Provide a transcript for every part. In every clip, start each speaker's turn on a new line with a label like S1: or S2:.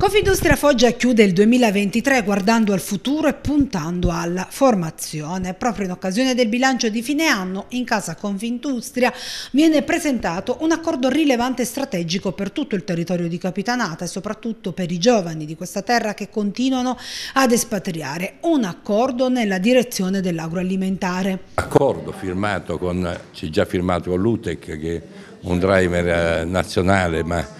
S1: Confindustria Foggia chiude il 2023 guardando al futuro e puntando alla formazione. Proprio in occasione del bilancio di fine anno, in casa Confindustria viene presentato un accordo rilevante e strategico per tutto il territorio di Capitanata e soprattutto per i giovani di questa terra che continuano ad espatriare. Un accordo nella direzione dell'agroalimentare.
S2: Accordo firmato con, c'è già firmato con l'UTEC che è un driver eh, nazionale ma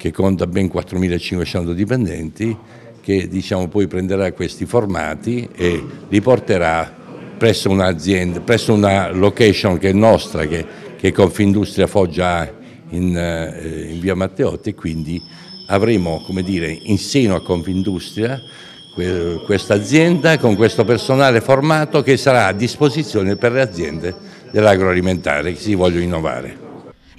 S2: che conta ben 4.500 dipendenti, che diciamo, poi prenderà questi formati e li porterà presso un'azienda, presso una location che è nostra, che, che Confindustria Foggia ha in, eh, in via Matteotti quindi avremo come dire, in seno a Confindustria questa azienda con questo personale formato che sarà a disposizione per le aziende dell'agroalimentare che si vogliono innovare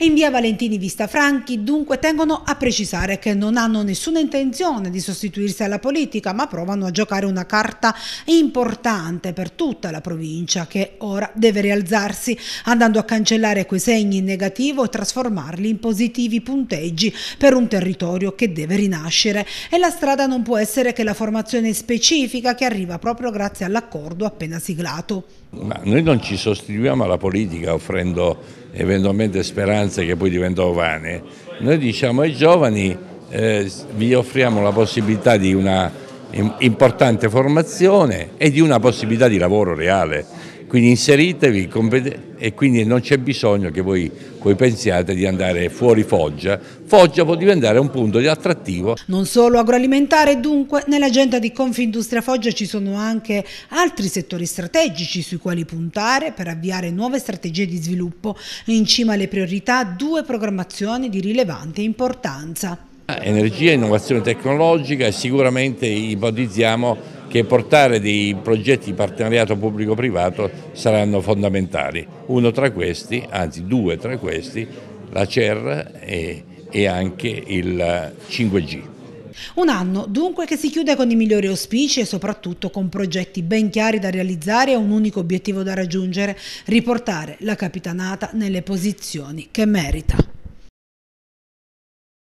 S1: e in via Valentini Vista Franchi dunque tengono a precisare che non hanno nessuna intenzione di sostituirsi alla politica ma provano a giocare una carta importante per tutta la provincia che ora deve rialzarsi andando a cancellare quei segni in negativo e trasformarli in positivi punteggi per un territorio che deve rinascere e la strada non può essere che la formazione specifica che arriva proprio grazie all'accordo appena siglato.
S2: Ma noi non ci sostituiamo alla politica offrendo eventualmente speranze Finanza che poi diventò Vane, noi diciamo ai giovani eh, vi offriamo la possibilità di una importante formazione e di una possibilità di lavoro reale quindi inseritevi e quindi non c'è bisogno che voi, voi pensiate di andare fuori Foggia. Foggia può diventare un punto di attrattivo.
S1: Non solo agroalimentare, dunque nell'agenda di Confindustria Foggia ci sono anche altri settori strategici sui quali puntare per avviare nuove strategie di sviluppo. In cima alle priorità due programmazioni di rilevante importanza.
S2: Ah, energia, innovazione tecnologica e sicuramente ipotizziamo che portare dei progetti di partenariato pubblico-privato saranno fondamentali. Uno tra questi, anzi due tra questi, la CER e, e anche il 5G.
S1: Un anno dunque che si chiude con i migliori auspici e soprattutto con progetti ben chiari da realizzare e un unico obiettivo da raggiungere, riportare la capitanata nelle posizioni che merita.